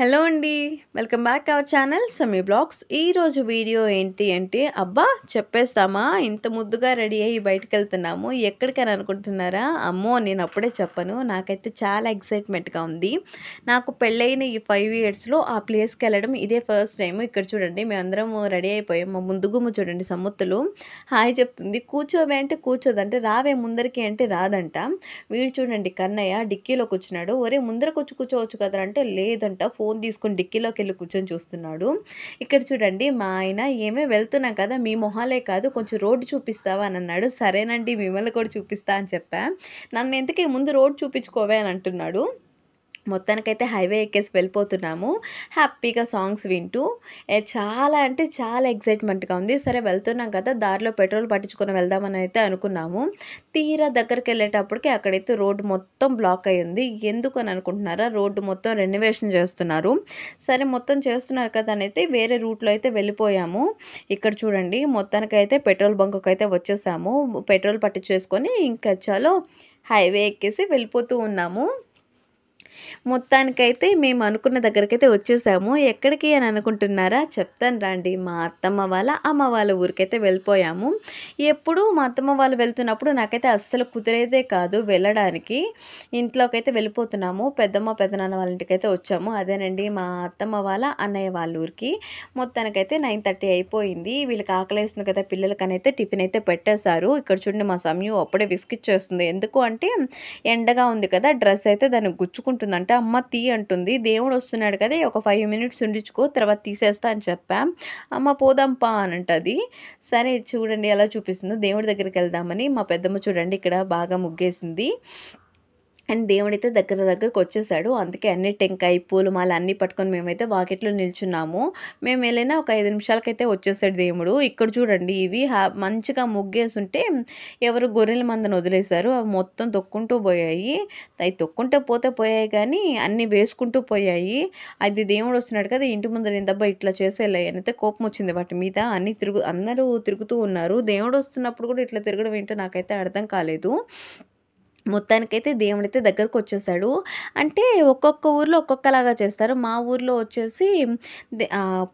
hello అండి welcome back our channel Sami blogs ఈరోజు వీడియో ఏంటి అంటే అబ్బా చెప్పేస్తామా ఇంత ముద్దుగా రెడీ అయ్యి బయటకు వెళ్తున్నాము ఎక్కడికని అనుకుంటున్నారా అమ్మో నేను అప్పుడే చెప్పను నాకైతే చాలా ఎక్సైట్మెంట్గా ఉంది నాకు పెళ్ళైన ఈ ఫైవ్ ఇయర్స్లో ఆ ప్లేస్కి వెళ్ళడం ఇదే ఫస్ట్ టైం ఇక్కడ చూడండి మేమందరం రెడీ అయిపోయాం మా ముందుగుమ్మ చూడండి సమ్మత్తులు హాయ్ చెప్తుంది కూర్చోవే అంటే కూర్చోదంటే రావే ముందరికి అంటే రాదంట వీడు చూడండి కన్నయ్య డిక్కీలో కూర్చున్నాడు ఒరే ముందరకు వచ్చి కూర్చోవచ్చు కదా అంటే లేదంట ఫోన్ తీసుకుని డిక్కీలోకి వెళ్ళి కూర్చొని చూస్తున్నాడు ఇక్కడ చూడండి మా ఆయన ఏమే వెళ్తున్నాం కదా మీ మొహాలే కాదు కొంచెం రోడ్డు చూపిస్తావా అని అన్నాడు సరేనండి మిమ్మల్ని కూడా చూపిస్తా అని చెప్పా నన్ను ఎందుకే ముందు రోడ్డు చూపించుకోవే అని అంటున్నాడు మొత్తానికైతే హైవే ఎక్కేసి వెళ్ళిపోతున్నాము హ్యాపీగా సాంగ్స్ వింటూ చాలా అంటే చాలా ఎగ్జైట్మెంట్గా ఉంది సరే వెళ్తున్నాం కదా దారిలో పెట్రోల్ పట్టించుకొని వెళ్దామని అయితే అనుకున్నాము తీరా దగ్గరికి వెళ్ళేటప్పటికి అక్కడైతే రోడ్డు మొత్తం బ్లాక్ అయ్యింది ఉంది ఎందుకు అని అనుకుంటున్నారా రోడ్డు మొత్తం రెనోవేషన్ చేస్తున్నారు సరే మొత్తం చేస్తున్నారు కదా అని అయితే వేరే రూట్లో అయితే వెళ్ళిపోయాము ఇక్కడ చూడండి మొత్తానికైతే పెట్రోల్ బంకుకి అయితే వచ్చేసాము పెట్రోల్ పట్టించేసుకొని ఇంకా చాలా హైవే ఎక్కేసి వెళ్ళిపోతూ ఉన్నాము మొత్తానికైతే మేము అనుకున్న దగ్గరకైతే వచ్చేసాము ఎక్కడికి అని అనుకుంటున్నారా చెప్తాను రండి మా అత్తమ్మ వాళ్ళ అమ్మ వాళ్ళ ఊరికైతే వెళ్ళిపోయాము ఎప్పుడు మా అత్తమ్మ వాళ్ళు వెళ్తున్నప్పుడు నాకైతే అస్సలు కుదిరేదే కాదు వెళ్ళడానికి ఇంట్లోకైతే వెళ్ళిపోతున్నాము పెద్దమ్మ పెద్దనాన్న వాళ్ళ ఇంటికైతే వచ్చాము అదేనండి మా అత్తమ్మ వాళ్ళ అన్నయ్య వాళ్ళ ఊరికి మొత్తానికైతే నైన్ థర్టీ అయిపోయింది వీళ్ళకి వేస్తుంది కదా పిల్లలకనైతే టిఫిన్ అయితే పెట్టేశారు ఇక్కడ చూడండి మా సమయం అప్పుడే విసికిచ్చేస్తుంది ఎందుకు అంటే ఎండగా ఉంది కదా డ్రెస్ అయితే దాన్ని గుచ్చుకుంటుంది అంటే అమ్మ తీ అంటుంది దేవుడు వస్తున్నాడు కదా ఒక ఫైవ్ మినిట్స్ ఉండించుకో తర్వాత తీసేస్తా అని చెప్పాం అమ్మ పోదాంపా అని అంటది సరే చూడండి ఎలా చూపిస్తుందో దేవుడి దగ్గరికి వెళ్దామని మా పెద్దమ్మ చూడండి ఇక్కడ బాగా ముగ్గేసింది అండ్ దేవుడైతే దగ్గర దగ్గరకు వచ్చేసాడు అందుకే అన్ని టెంకాయ పూలు మాల అన్నీ పట్టుకొని మేమైతే వాకిట్లో నిల్చున్నాము మేము వెళ్ళినా ఒక ఐదు నిమిషాలకైతే వచ్చేసాడు దేవుడు ఇక్కడ చూడండి ఇవి మంచిగా ముగ్గేసుంటే ఎవరు గొర్రెల మందని వదిలేశారు అవి మొత్తం తొక్కుంటూ పోయాయి అవి తొక్కుంటే పోతే పోయాయి కానీ అన్నీ వేసుకుంటూ పోయాయి అది దేవుడు వస్తున్నాడు కదా ఇంటి ముందర ఇంతబ్బా ఇట్లా చేసేలా అయితే కోపం వచ్చింది వాటి మీద అన్ని తిరుగు అందరూ తిరుగుతూ ఉన్నారు దేవుడు వస్తున్నప్పుడు కూడా ఇట్లా తిరగడం ఏంటో నాకైతే అర్థం కాలేదు మొత్తానికైతే దేవుడైతే దగ్గరకు వచ్చేసాడు అంటే ఒక్కొక్క ఊర్లో ఒక్కొక్కలాగా చేస్తారు మా ఊర్లో వచ్చేసి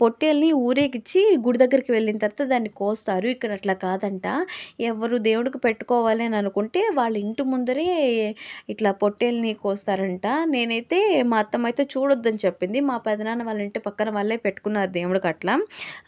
పొట్టేల్ని ఊరేగిచ్చి గుడి దగ్గరికి వెళ్ళిన తర్వాత దాన్ని కోస్తారు ఇక్కడ అట్లా కాదంట ఎవరు దేవుడికి పెట్టుకోవాలి అని అనుకుంటే వాళ్ళ ఇంటి ముందరే ఇట్లా పొట్టేల్ని కోస్తారంట నేనైతే మా అత్తమ్మ అయితే చూడొద్దని చెప్పింది మా పెదనాన్న వాళ్ళ ఇంటి పక్కన వాళ్ళే పెట్టుకున్నారు దేవుడికి అట్లా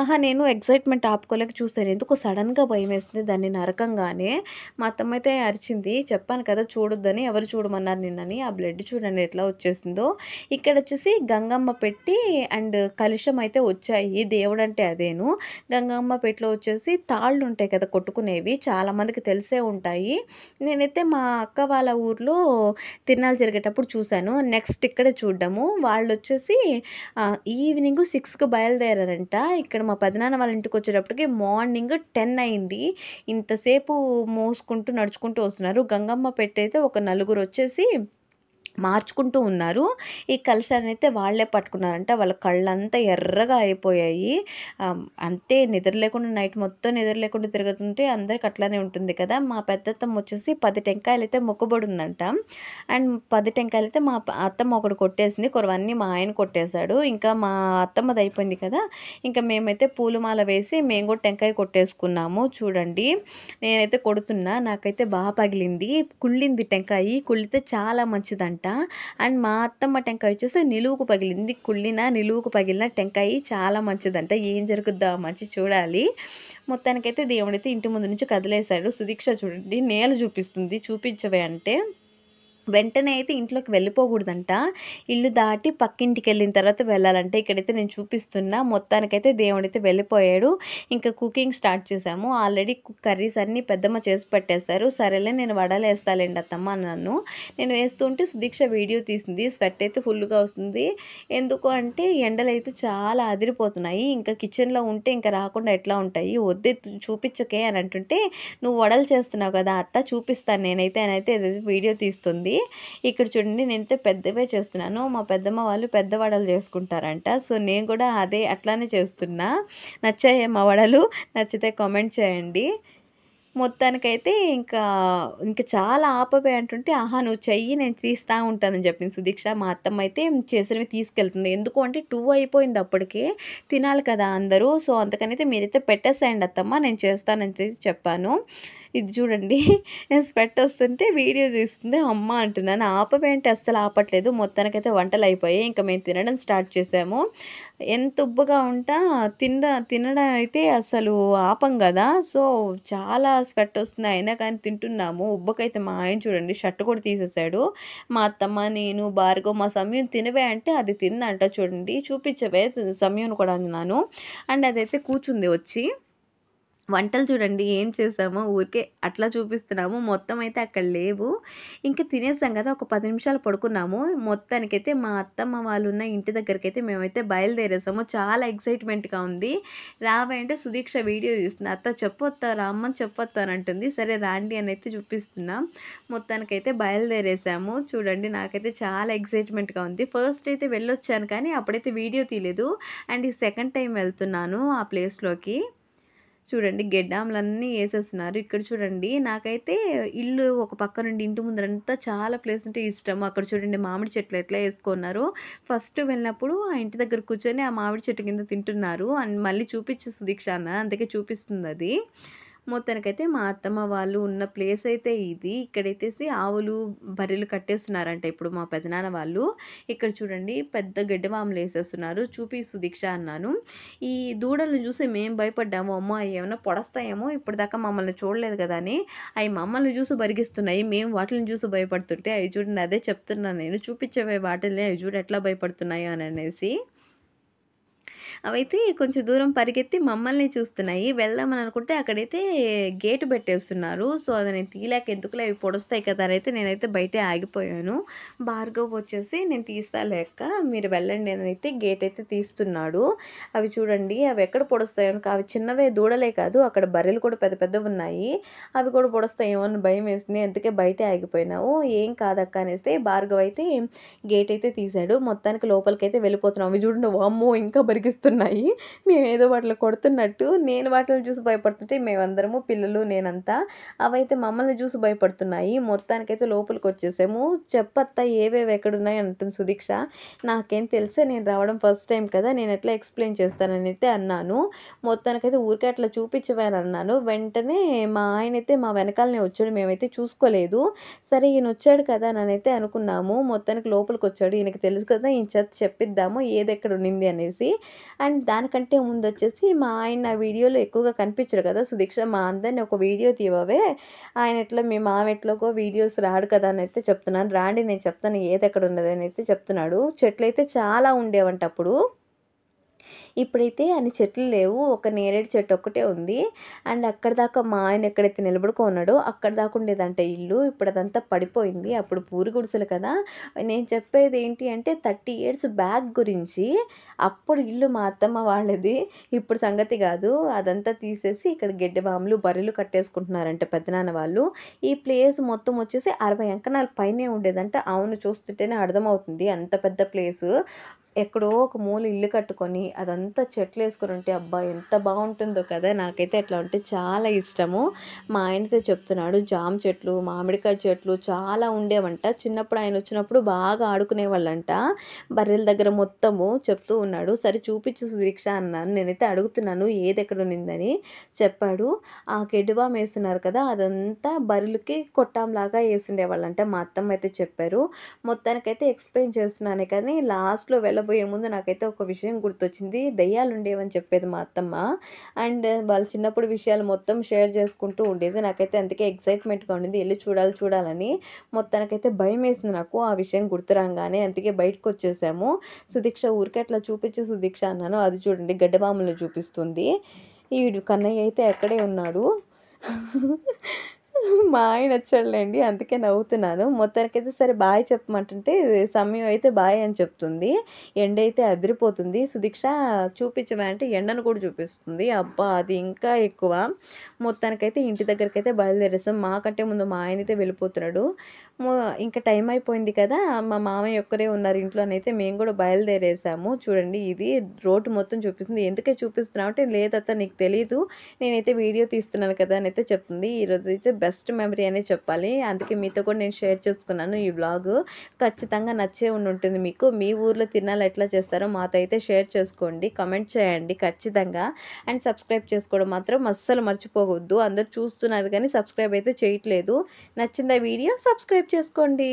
ఆహా నేను ఎక్సైట్మెంట్ ఆపుకోలేక చూశాను ఎందుకు సడన్గా భయం వేస్తుంది దాన్ని నరకంగానే మా అత్తమ్మ అయితే అరిచింది చెప్పాను కదా చూడొద్దని ఎవరు చూడమన్నారు నిన్నని ఆ బ్లడ్ చూడండి ఎట్లా వచ్చేసిందో ఇక్కడ వచ్చేసి గంగమ్మ పెట్టి అండ్ కలుషం అయితే వచ్చాయి దేవుడు అంటే అదేను గంగమ్మ పెట్టిలో వచ్చేసి తాళ్ళు ఉంటాయి కదా కొట్టుకునేవి చాలామందికి తెలిసే ఉంటాయి నేనైతే మా అక్క వాళ్ళ ఊర్లో తిరణాలు జరిగేటప్పుడు చూశాను నెక్స్ట్ ఇక్కడే చూడడము వాళ్ళు వచ్చేసి ఈవినింగ్ సిక్స్కి బయలుదేరారంట ఇక్కడ మా పదినాన్న వాళ్ళ ఇంటికి వచ్చేటప్పటికి మార్నింగ్ టెన్ అయింది ఇంతసేపు మోసుకుంటూ నడుచుకుంటూ వస్తున్నారు గంగమ్మ పెట్టే అయితే ఒక నలుగురు వచ్చేసి మార్చుకుంటూ ఉన్నారు ఈ కలశాన్ని అయితే వాళ్ళే పట్టుకున్నారంట వాళ్ళ కళ్ళంతా ఎర్రగా అయిపోయాయి అంతే నిద్ర లేకుండా నైట్ మొత్తం నిద్ర లేకుండా తిరుగుతుంటే అందరికి అట్లానే ఉంటుంది కదా మా పెద్దత్తమ్మ వచ్చేసి పది టెంకాయలు అయితే మొక్కుబడి ఉందంట అండ్ పది టెంకాయలు అయితే మా అత్తమ్మ ఒకటి కొట్టేసింది కొరవన్నీ మా ఆయన కొట్టేశాడు ఇంకా మా అత్తమ్మది అయిపోయింది కదా ఇంకా మేమైతే పూలమాల వేసి మేము కూడా టెంకాయ కొట్టేసుకున్నాము చూడండి నేనైతే కొడుతున్నా నాకైతే బాగా పగిలింది కుళ్ళింది టెంకాయ కుళ్ళితే చాలా మంచిదంట అండ్ మా అత్తమ్మ టెంకాయ వచ్చేసి నిలువుకు పగిలింది కుళ్ళిన నిలువుకు పగిలిన టెంకాయ చాలా మంచిదంట ఏం జరుగుద్దా మంచి చూడాలి మొత్తానికైతే దేవుడైతే ఇంటి ముందు నుంచి కదిలేశాడు సుదీక్ష చూడండి నేల చూపిస్తుంది చూపించవే అంటే వెంటనే అయితే ఇంట్లోకి వెళ్ళిపోకూడదంట ఇల్లు దాటి పక్కింటికి వెళ్ళిన తర్వాత వెళ్ళాలంటే ఇక్కడైతే నేను చూపిస్తున్నా మొత్తానికైతే దేవుడైతే వెళ్ళిపోయాడు ఇంకా కుకింగ్ స్టార్ట్ చేశాము ఆల్రెడీ కర్రీస్ అన్నీ పెద్దమ్మ చేసి పెట్టేశారు సరేలే నేను వడలు వేస్తాలేండి అత్తమ్మ నన్ను నేను వేస్తుంటే సుదీక్ష వీడియో తీసింది స్వెట్ అయితే ఫుల్గా వస్తుంది ఎందుకు అంటే ఎండలు అయితే చాలా అదిరిపోతున్నాయి ఇంకా కిచెన్లో ఉంటే ఇంకా రాకుండా ఎట్లా ఉంటాయి వద్దే చూపించకే అని అంటుంటే నువ్వు వడలు చేస్తున్నావు కదా అత్త చూపిస్తాను నేనైతే అయితే వీడియో తీస్తుంది ఇక్కడ చూడండి నేనైతే పెద్దవే చేస్తున్నాను మా పెద్దమ్మ వాళ్ళు పెద్ద వడలు చేసుకుంటారంట సో నేను కూడా అదే అట్లానే చేస్తున్నా నచ్చాయే మా వడలు నచ్చితే కామెంట్ చేయండి మొత్తానికైతే ఇంకా ఇంకా చాలా ఆపవే అంటుంటే ఆహా నువ్వు చెయ్యి నేను తీస్తూ ఉంటానని చెప్పింది సుదీక్ష మా అత్తమ్మ అయితే చేసినవి తీసుకెళ్తుంది ఎందుకు అంటే టూ అయిపోయింది అప్పటికే తినాలి కదా అందరూ సో అందుకనైతే మీరైతే పెట్టేసేయండి అత్తమ్మ నేను చేస్తానని చెప్పాను ఇది చూడండి నేను స్వెట్ వస్తుంటే వీడియో తీస్తుంది అమ్మ అంటున్నాను ఆపమేంటి అస్సలు ఆపట్లేదు మొత్తానికైతే వంటలు అయిపోయాయి ఇంకా మేము తినడం స్టార్ట్ చేసాము ఎంత ఉబ్బుగా ఉంటా తిన్న తినడం అయితే అసలు ఆపం కదా సో చాలా స్వెట్ వస్తుంది అయినా కానీ తింటున్నాము ఉబ్బకైతే మా ఆయన చూడండి షర్ట్ కూడా తీసేసాడు మా అత్తమ్మ నేను భార్గవ మా సమయం తినవే అంటే అది తిందంట చూడండి చూపించవే సమయం కూడా అన్నాను అండ్ అదైతే కూర్చుంది వచ్చి వంటలు చూడండి ఏం చేసామో ఊరికే అట్లా చూపిస్తున్నాము మొత్తం అయితే అక్కడ లేవు ఇంకా తినేసాం కదా ఒక పది నిమిషాలు పడుకున్నాము మొత్తానికైతే మా అత్తమ్మ వాళ్ళు ఉన్న ఇంటి దగ్గరికి అయితే మేమైతే బయలుదేరేసాము చాలా ఎక్సైట్మెంట్గా ఉంది రావంటే సుదీక్ష వీడియో తీస్తుంది అత్త చెప్పొత్తా రామ్మని చెప్పొత్తా అని అంటుంది సరే రాండి అని అయితే చూపిస్తున్నాం మొత్తానికైతే బయలుదేరేసాము చూడండి నాకైతే చాలా ఎక్సైట్మెంట్గా ఉంది ఫస్ట్ అయితే వెళ్ళొచ్చాను కానీ అప్పుడైతే వీడియో తీయలేదు అండ్ ఈ సెకండ్ టైం వెళ్తున్నాను ఆ ప్లేస్లోకి చూడండి గెడ్డాములన్నీ వేసేస్తున్నారు ఇక్కడ చూడండి నాకైతే ఇల్లు ఒక పక్క నుండి ఇంటి ముందరంతా చాలా ప్లేస్ అంటే ఇష్టం అక్కడ చూడండి మామిడి చెట్లు ఎట్లా వేసుకున్నారు ఫస్ట్ వెళ్ళినప్పుడు ఆ ఇంటి దగ్గర కూర్చొని ఆ మామిడి చెట్టు కింద తింటున్నారు అండ్ మళ్ళీ చూపించు సుదీక్ష అన్న అందుకే చూపిస్తుంది అది మొత్తానికైతే మా అత్తమ్మ వాళ్ళు ఉన్న ప్లేస్ అయితే ఇది ఇక్కడైతేసి ఆవులు బర్రెలు కట్టేస్తున్నారంట ఇప్పుడు మా పెదనాన్న వాళ్ళు ఇక్కడ చూడండి పెద్ద గడ్డవాములు వేసేస్తున్నారు చూపి సుదీక్ష అన్నాను ఈ దూడలను చూసి మేము భయపడ్డాము అమ్మ ఏమైనా పొడస్తాయేమో ఇప్పటిదాకా దాకా మమ్మల్ని చూడలేదు కదా అని అవి మమ్మల్ని చూసి బరిగిస్తున్నాయి మేము వాటిని చూసి భయపడుతుంటే అవి చూడండి అదే చెప్తున్నాను నేను చూపించేవే వాటిని అవి చూడు ఎట్లా భయపడుతున్నాయో అని అనేసి అవైతే కొంచెం దూరం పరిగెత్తి మమ్మల్ని చూస్తున్నాయి వెళ్దామని అనుకుంటే అక్కడైతే గేటు పెట్టేస్తున్నారు సో అది నేను తీయలేక ఎందుకులే అవి పొడుస్తాయి కదా అని అయితే నేనైతే బయటే ఆగిపోయాను భార్గవ్ వచ్చేసి నేను తీస్తా లేక మీరు వెళ్ళండి అని అయితే గేట్ అయితే తీస్తున్నాడు అవి చూడండి అవి ఎక్కడ పొడుస్తాయో అవి చిన్నవే దూడలే కాదు అక్కడ బర్రెలు కూడా పెద్ద పెద్దవి ఉన్నాయి అవి కూడా పొడుస్తాయేమో అని భయం వేసింది అందుకే బయటే ఆగిపోయినావు ఏం కాదక్క అనేస్తే భార్గవ్ అయితే గేట్ అయితే తీశాడు మొత్తానికి లోపలికి అయితే వెళ్ళిపోతున్నాం అవి చూడండి వామ్మో ఇంకా బరిగిస్తుంది భయపెడుతున్నాయి మేము ఏదో వాటిని కొడుతున్నట్టు నేను వాటిని చూసి భయపడుతుంటే మేమందరము పిల్లలు నేనంతా అవైతే మమ్మల్ని చూసి భయపడుతున్నాయి మొత్తానికైతే లోపలికి వచ్చేసాము చెప్పత్తా ఏవేవి ఉన్నాయి అంటుంది సుదీక్ష నాకేం తెలిసే నేను రావడం ఫస్ట్ టైం కదా నేను ఎట్లా ఎక్స్ప్లెయిన్ చేస్తానని అయితే అన్నాను మొత్తానికైతే ఊరికే అట్లా చూపించవని అన్నాను వెంటనే మా ఆయన అయితే మా వెనకాలనే వచ్చాడు మేమైతే చూసుకోలేదు సరే ఈయన వచ్చాడు కదా అని అయితే అనుకున్నాము మొత్తానికి లోపలికి వచ్చాడు ఈయనకి తెలుసు కదా ఈయన చెత్త చెప్పిద్దాము ఏది ఎక్కడ ఉండింది అనేసి అండ్ దానికంటే ముందు వచ్చేసి మా ఆయన వీడియోలో ఎక్కువగా కనిపించరు కదా సుదీక్ష మా అందరిని ఒక వీడియో తీవవే ఆయన ఎట్లా మీ మామ ఎట్లాగో వీడియోస్ రాడు కదా అని అయితే చెప్తున్నాను రాండి నేను చెప్తాను ఏది ఎక్కడ అని అయితే చెప్తున్నాడు చెట్లు అయితే చాలా ఉండేవంట అప్పుడు ఇప్పుడైతే అన్ని చెట్లు లేవు ఒక నేరేడు చెట్టు ఒక్కటే ఉంది అండ్ అక్కడ దాకా మా ఆయన ఎక్కడైతే నిలబడుకున్నాడో అక్కడ దాకా ఉండేదంట ఇల్లు ఇప్పుడు అదంతా పడిపోయింది అప్పుడు పూరి గుడిసెలు కదా నేను చెప్పేది ఏంటి అంటే థర్టీ ఇయర్స్ బ్యాక్ గురించి అప్పుడు ఇల్లు మా అత్తమ్మ వాళ్ళది ఇప్పుడు సంగతి కాదు అదంతా తీసేసి ఇక్కడ గెడ్డె బాములు బర్రెలు కట్టేసుకుంటున్నారంట పెద్దనాన్న వాళ్ళు ఈ ప్లేస్ మొత్తం వచ్చేసి అరవై అంకణాల పైనే ఉండేదంట అవును చూస్తుంటేనే అర్థమవుతుంది అంత పెద్ద ప్లేస్ ఎక్కడో ఒక మూల ఇల్లు కట్టుకొని అదంతా చెట్లు వేసుకుని ఉంటే అబ్బా ఎంత బాగుంటుందో కదా నాకైతే అట్లా ఉంటే చాలా ఇష్టము మా ఆయనతో చెప్తున్నాడు జామ చెట్లు మామిడికాయ చెట్లు చాలా ఉండేవంట చిన్నప్పుడు ఆయన వచ్చినప్పుడు బాగా ఆడుకునే వాళ్ళంట బర్రెల దగ్గర మొత్తము చెప్తూ ఉన్నాడు సరే చూపించు దీక్ష అన్నాను నేనైతే అడుగుతున్నాను ఏది ఎక్కడ ఉన్నిందని చెప్పాడు ఆ కెడువా వేస్తున్నారు కదా అదంతా బర్రెలకి కొట్టాంలాగా వాళ్ళంట మా అత్తమ్మ అయితే చెప్పారు మొత్తానికైతే ఎక్స్ప్లెయిన్ చేస్తున్నానే కానీ లాస్ట్లో వెళ్ళ చెప్పబోయే ముందు నాకైతే ఒక విషయం గుర్తొచ్చింది దయ్యాలు ఉండేవని చెప్పేది మా అత్తమ్మ అండ్ వాళ్ళ చిన్నప్పుడు విషయాలు మొత్తం షేర్ చేసుకుంటూ ఉండేది నాకైతే అందుకే ఎక్సైట్మెంట్గా ఉండింది వెళ్ళి చూడాలి చూడాలని మొత్తానికైతే భయం వేసింది నాకు ఆ విషయం గుర్తు రాగానే అందుకే బయటకు వచ్చేసాము సుదీక్ష ఊరికే అట్లా చూపించి సుదీక్ష అన్నాను అది చూడండి గడ్డబాములు చూపిస్తుంది ఈ కన్నయ్య అయితే అక్కడే ఉన్నాడు మా ఆయన వచ్చాడులేండి అందుకే నవ్వుతున్నాను మొత్తానికైతే సరే బాయ్ చెప్పమంటుంటే సమయం అయితే బాయ్ అని చెప్తుంది ఎండ అయితే అదిరిపోతుంది సుదీక్ష చూపించమంటే ఎండను కూడా చూపిస్తుంది అబ్బా అది ఇంకా ఎక్కువ మొత్తానికైతే ఇంటి దగ్గరకైతే బయలుదేరేస్తాం మాకంటే ముందు మా ఆయన అయితే వెళ్ళిపోతున్నాడు ఇంకా టైం అయిపోయింది కదా మా మామయ్య ఒక్కరే ఉన్నారు ఇంట్లోనైతే మేము కూడా బయలుదేరేసాము చూడండి ఇది రోడ్డు మొత్తం చూపిస్తుంది ఎందుకే చూపిస్తున్నామంటే అంటే లేదత్త నీకు తెలీదు నేనైతే వీడియో తీస్తున్నాను కదా అని అయితే చెప్తుంది ఈరోజు అయితే బెస్ట్ మెమరీ అనే చెప్పాలి అందుకే మీతో కూడా నేను షేర్ చేసుకున్నాను ఈ బ్లాగ్ ఖచ్చితంగా నచ్చే ఉంటుంది మీకు మీ ఊర్లో తినాలి ఎట్లా చేస్తారో మాతో అయితే షేర్ చేసుకోండి కమెంట్ చేయండి ఖచ్చితంగా అండ్ సబ్స్క్రైబ్ చేసుకోవడం మాత్రం అస్సలు మర్చిపోవద్దు అందరు చూస్తున్నారు కానీ సబ్స్క్రైబ్ అయితే చేయట్లేదు నచ్చిందా వీడియో సబ్స్క్రైబ్ చేసుకోండి